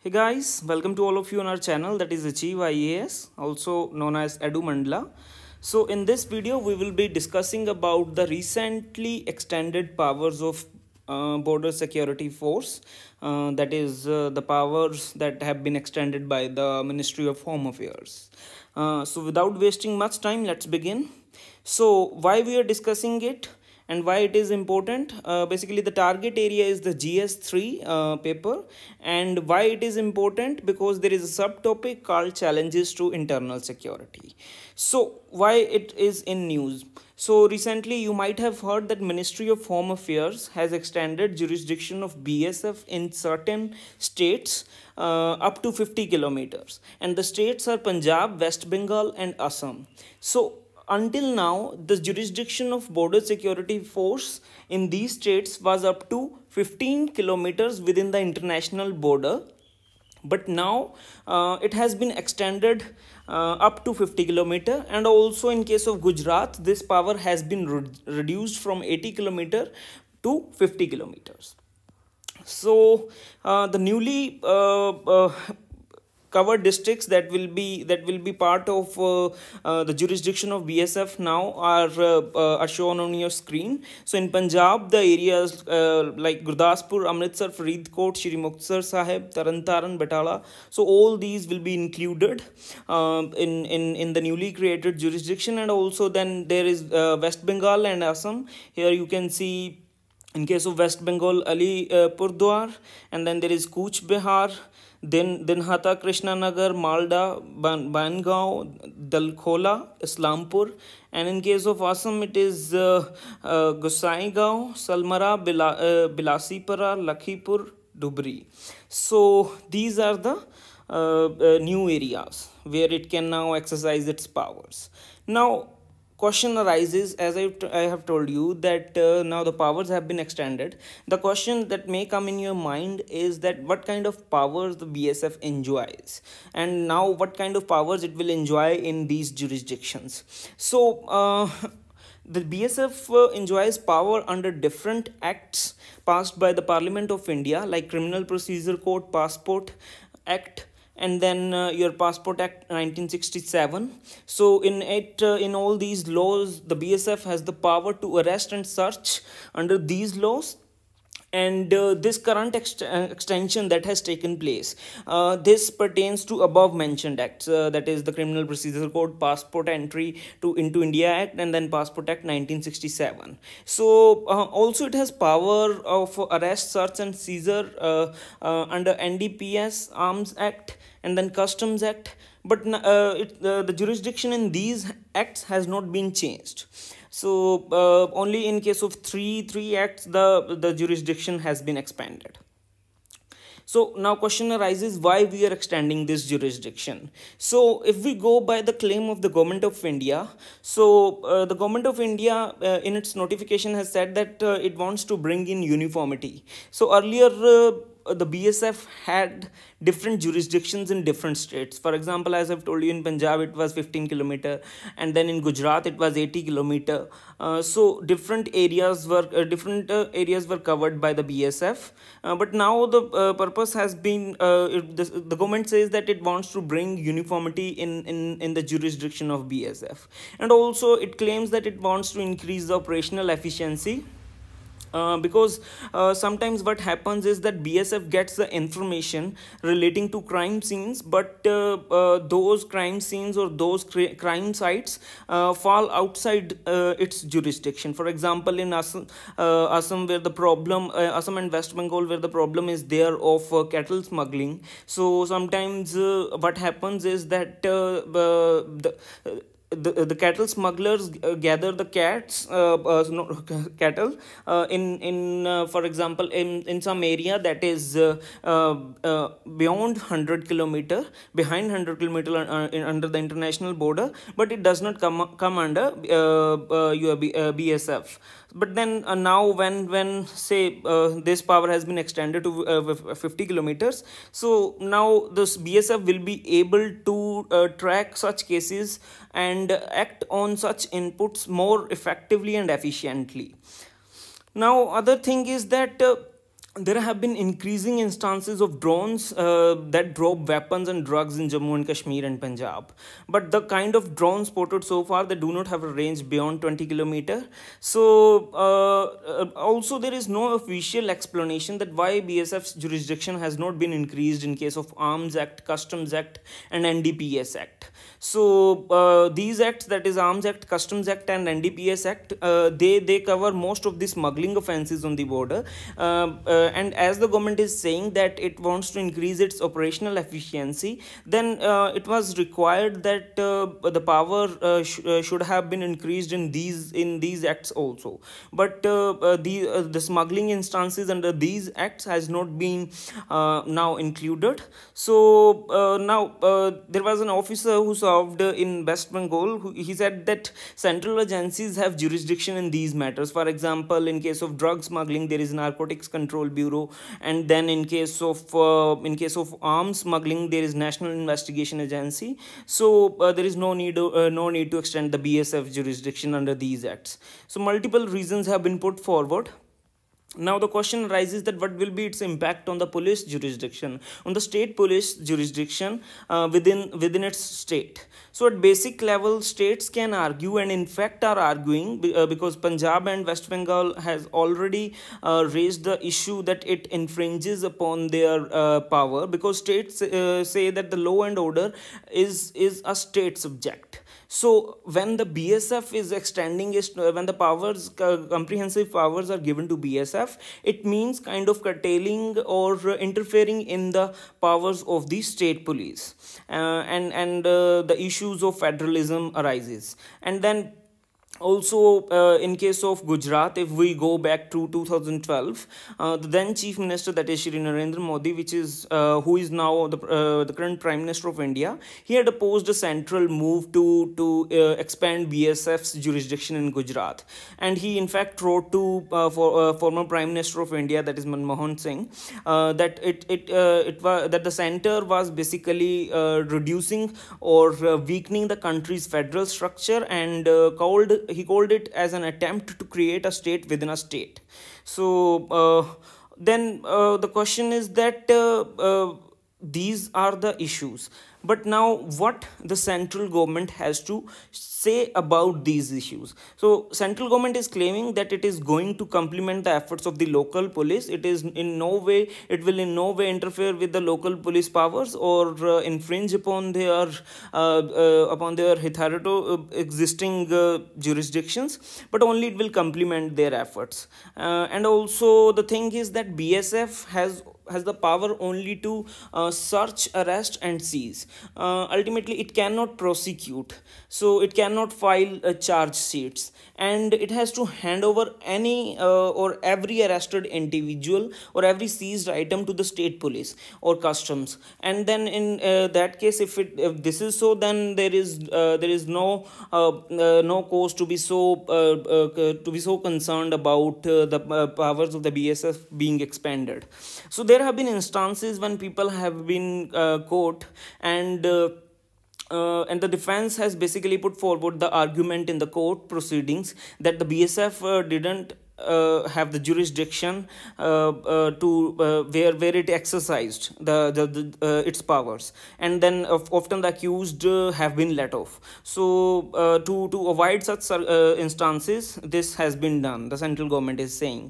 Hey guys, welcome to all of you on our channel that is Achieve IAS, also known as Edu Mandla. So in this video, we will be discussing about the recently extended powers of uh, border security force uh, that is uh, the powers that have been extended by the ministry of home affairs uh, so without wasting much time let's begin so why we are discussing it and why it is important uh, basically the target area is the gs3 uh, paper and why it is important because there is a subtopic called challenges to internal security so why it is in news so recently you might have heard that Ministry of Home Affairs has extended jurisdiction of BSF in certain states uh, up to 50 kilometers and the states are Punjab, West Bengal and Assam. So until now, the jurisdiction of border security force in these states was up to 15 kilometers within the international border. But now uh, it has been extended uh, up to 50 kilometer and also in case of Gujarat, this power has been re reduced from 80 kilometer to 50 kilometers. So uh, the newly uh, uh, covered districts that will be that will be part of uh, uh, the jurisdiction of BSF now are, uh, uh, are shown on your screen. So in Punjab, the areas uh, like Gurdaspur, Amritsar, Faridkot, Shri Muktsar Sahib, Tarantaran, Batala. So all these will be included um, in, in, in the newly created jurisdiction and also then there is uh, West Bengal and Assam. Here you can see in case of West Bengal, Ali uh, Purdwar, and then there is Kuch Bihar, दिन Dinhata Krishnanagar Malda Bangaon Dalkhola Islampur and in case of Assam it is Gossaigaon Salmara Bila uh, Bilasipara Lakhipur Dhubri so these are the new areas where it can now exercise its powers now question arises as I, I have told you that uh, now the powers have been extended the question that may come in your mind is that what kind of powers the bsf enjoys and now what kind of powers it will enjoy in these jurisdictions so uh, the BSF uh, enjoys power under different acts passed by the Parliament of India, like Criminal Procedure Code, Passport Act, and then uh, your passport act 1967 so in it uh, in all these laws the bsf has the power to arrest and search under these laws and uh, this current uh, extension that has taken place uh, this pertains to above mentioned acts uh, that is the criminal procedure code passport entry to into india act and then passport act 1967 so uh, also it has power of arrest search and seizure uh, under ndps arms act and then customs act but it, the jurisdiction in these acts has not been changed so uh, only in case of three three acts the the jurisdiction has been expanded. So now question arises why we are extending this jurisdiction. So if we go by the claim of the government of India, so uh, the government of India uh, in its notification has said that uh, it wants to bring in uniformity. So earlier uh, the BSF had different jurisdictions in different states. For example, as I've told you in Punjab, it was 15 kilometer, and then in Gujarat it was 80 kilometer. Uh, so different areas were uh, different uh, areas were covered by the BSF. Uh, but now the uh, purpose has been uh, the, the government says that it wants to bring uniformity in in in the jurisdiction of BSF, and also it claims that it wants to increase the operational efficiency. Uh, because uh, sometimes what happens is that BSF gets the information relating to crime scenes, but uh, uh those crime scenes or those crime sites uh, fall outside its jurisdiction. For example, in Assam, Assam where the problem, Assam and West Bengal, where the problem is there of cattle smuggling. So sometimes what happens is that the the, the cattle smugglers uh, gather the cats uh, uh, no, cattle uh, in in uh, for example in in some area that is uh, uh, uh beyond 100 kilometer behind 100 kilometer uh, in, under the international border but it does not come come under uh, uh, your uh, bsf but then uh, now when when say uh, this power has been extended to uh, uh 50 kilometers so now this bsf will be able to uh, track such cases and act on such inputs more effectively and efficiently now other thing is that uh, there have been increasing instances of drones uh, that drop weapons and drugs in Jammu and Kashmir and Punjab. But the kind of drones spotted so far, they do not have a range beyond 20 kilometer. So uh, uh also there is no official explanation that why BSF's jurisdiction has not been increased in case of Arms Act, Customs Act and NDPS Act. So uh, these acts that is Arms Act, Customs Act and NDPS Act, uh, they, they cover most of the smuggling offences on the border uh, and as the government is saying that it wants to increase its operational efficiency, then uh, it was required that uh, the power uh, sh should have been increased in these in these acts also. But the the smuggling instances under these acts has not been now included. So now there was an officer who served in West Bengal. Who, he said that central agencies have jurisdiction in these matters. For example, in case of drug smuggling, there is narcotics control control bureau and then in case of uh, in case of arms smuggling there is national investigation agency so uh, there is no need uh, no need to extend the bsf jurisdiction under these acts so multiple reasons have been put forward now the question arises that what will be its impact on the police jurisdiction, on the state police jurisdiction uh, within within its state. So at basic level, states can argue and in fact are arguing uh, because Punjab and West Bengal has already uh, raised the issue that it infringes upon their uh, power because states uh, say that the law and order is is a state subject so when the BSF is extending its, when the powers, uh, comprehensive powers are given to BSF, it means kind of curtailing or interfering in the powers of the state police. Uh, and and uh, the issues of federalism arises. And then also uh, in case of gujarat if we go back to 2012 uh, the then chief minister that is shri narendra modi which is uh, who is now the uh, the current prime minister of india he had opposed a central move to to uh, expand bsf's jurisdiction in gujarat and he in fact wrote to uh, for former prime minister of india that is manmohan singh that it it it was that the center was basically reducing or weakening the country's federal structure and called he called it as an attempt to create a state within a state so uh, then uh, the question is that uh, these are the issues but now what the central government has to say about these issues so central government is claiming that it is going to complement the efforts of the local police it is in no way it will in no way interfere with the local police powers or uh, infringe upon their uh, uh, upon their hitherto uh, existing uh, jurisdictions but only it will complement their efforts uh, and also the thing is that bsf has has the power only to uh, search, arrest, and seize uh, ultimately it cannot prosecute so it cannot file a uh, charge sheets and it has to hand over any uh, or every arrested individual or every seized item to the state police or customs and then in uh, that case if it if this is so then there is uh, there is no uh, uh no cause to be so uh, uh to be so concerned about uh, the powers of the bsf being expanded so there have been instances when people have been caught and and uh, uh, and the defense has basically put forward the argument in the court proceedings that the BSF uh, didn't uh, have the jurisdiction uh, uh, to uh, where where it exercised the, the, the uh, its powers and then often the accused have been let off so to to avoid such instances this has been done the central government is saying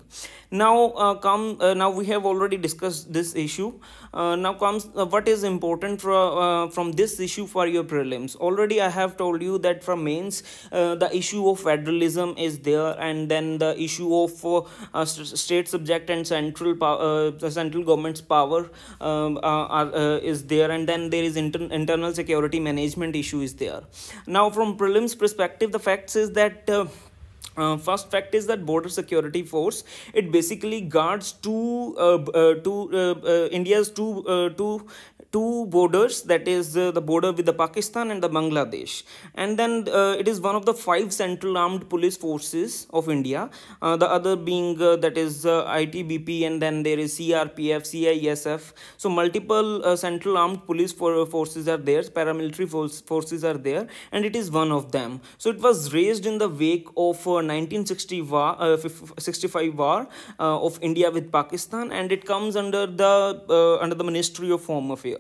now uh, come uh, now we have already discussed this issue uh, now comes uh, what is important for, uh, from this issue for your prelims already i have told you that from mains uh, the issue of federalism is there and then the issue of state subject and central power central government's power um, are, is there and then there is inter internal security management issue is there now from prelims perspective the facts is that uh, first fact is that border security force it basically guards two uh, uh, two uh, uh, india's two uh, two two borders that is uh, the border with the Pakistan and the Bangladesh and then uh, it is one of the five central armed police forces of India uh, the other being uh, that is ITBP and then there is CRPF CISF so multiple central armed police for, forces are there paramilitary force, forces are there and it is one of them so it was raised in the wake of 1965 war, 65 war of India with Pakistan and it comes under the uh, under the Ministry of Home Affairs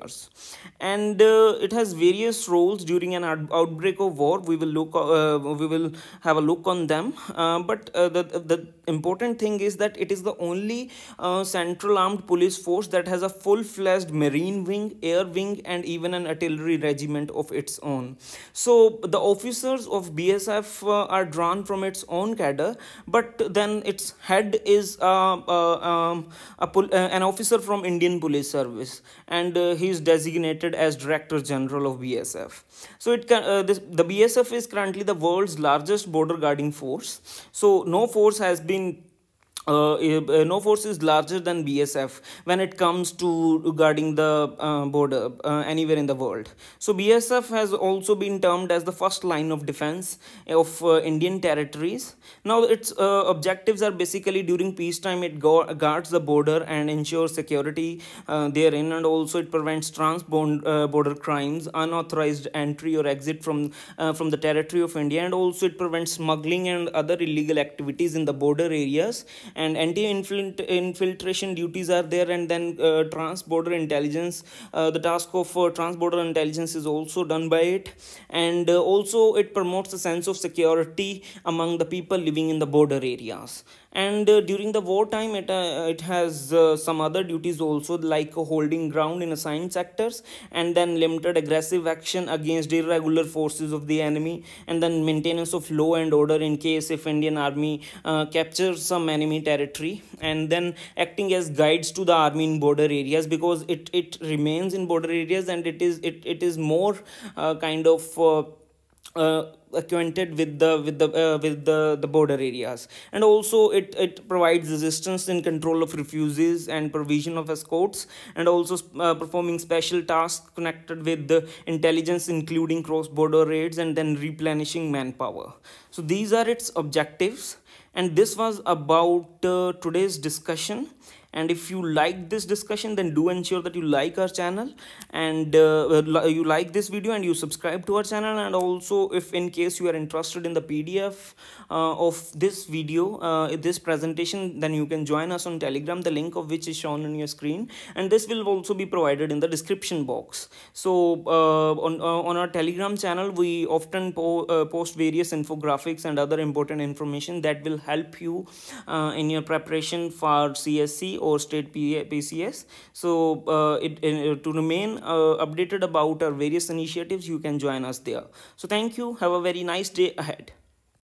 and uh, it has various roles during an outbreak of war we will look uh, we will have a look on them uh, but the the important thing is that it is the only uh, central armed police force that has a full-fledged marine wing, air wing and even an artillery regiment of its own. So the officers of BSF uh, are drawn from its own cadre but then its head is uh, uh um, uh, an officer from Indian Police Service and uh, he is designated as Director General of BSF. So it can, this, the BSF is currently the world's largest border guarding force. So no force has been been uh, eh, eh, no force is larger than BSF when it comes to guarding the uh, border uh, anywhere in the world. So BSF has also been termed as the first line of defense of uh, Indian territories. Now its uh, objectives are basically during peacetime it guards the border and ensures security uh, therein and also it prevents trans-border crimes, unauthorized entry or exit from, from the territory of India and also it prevents smuggling and other illegal activities in the border areas and anti-infiltration duties are there and then uh, trans-border intelligence uh, the task of uh, trans-border intelligence is also done by it and also it promotes a sense of security among the people living in the border areas and uh, during the wartime it, uh, it has uh, some other duties also like holding ground in assigned sectors and then limited aggressive action against irregular forces of the enemy and then maintenance of law and order in case if indian army uh, captures some enemy territory and then acting as guides to the army in border areas because it it remains in border areas and it is it, it is more uh, kind of uh, uh, acquainted with the with the uh, with the the border areas and also it it provides resistance in control of refuses and provision of escorts and also uh, performing special tasks connected with the intelligence including cross border raids and then replenishing manpower so these are its objectives and this was about uh, today's discussion and if you like this discussion then do ensure that you like our channel and uh, uh you like this video and you subscribe to our channel and also if in case you are interested in the pdf uh, of this video uh, this presentation then you can join us on telegram the link of which is shown on your screen and this will also be provided in the description box so uh, on uh, on our telegram channel we often po post various infographics and other important information that will help you uh, in your preparation for CSC or state PCS. So uh, it, uh, to remain uh, updated about our various initiatives, you can join us there. So thank you. Have a very nice day ahead.